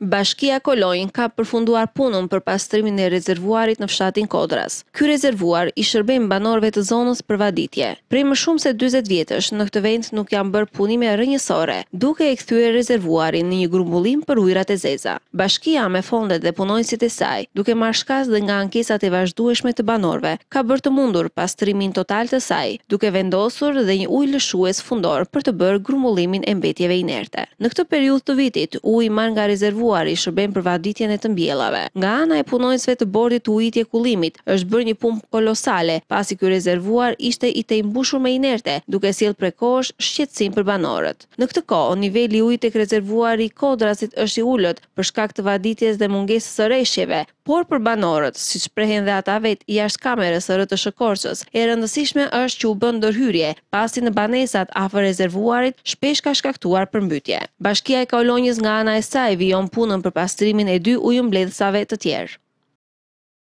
Bashkia Kolojn ka përfunduar punën për pastrimin e rezervuarit në fshatin Kodras. Ky rezervuar i shërben banorëve të zonës për vaditje. Prej më shumë se 40 vjetësh në këtë vend nuk janë bërë punime rrënjësore, duke e kthyer rezervuarin në një grumbullim për ujrat e zeza. Bashkia me fondet dhe punonjësit e saj, duke marrë shkas dhe nga ankesat e vazhdueshme të banorëve, ka bërë të mundur pastrimin total të saj, duke vendosur dhe një ujë lëshues fundor për të bërë grumbullimin e mbetjeve inerte. Në këtë periudhë të vitit, uji marr nga rezervuari shkuar i shërben për vaditjen e të mbjellave. Nga ana e punonjësve të bordit të ujitje kullimit, është bërë një pumpë kolosale, pasi ky rezervuar ishte i të imbushur me inerte, duke sjellë prekosh shqetësim për banorët. Në këtë kohë, niveli i ujit tek rezervuari i Kodrasit është i ulët për shkak të vaditjes dhe mungesës së rreshjeve, por për banorët, si shprehen dhe ata vetë jashtë kamerës së RTS Korçës, e rëndësishme është që u bën ndërhyrje, pasi në banesat afër rezervuarit shpesh ka shkaktuar përmbytje. Bashkia e Kolonjës nga ana e saj vijon punën për pastrimin e dy ujëmbledhësave të tjerë.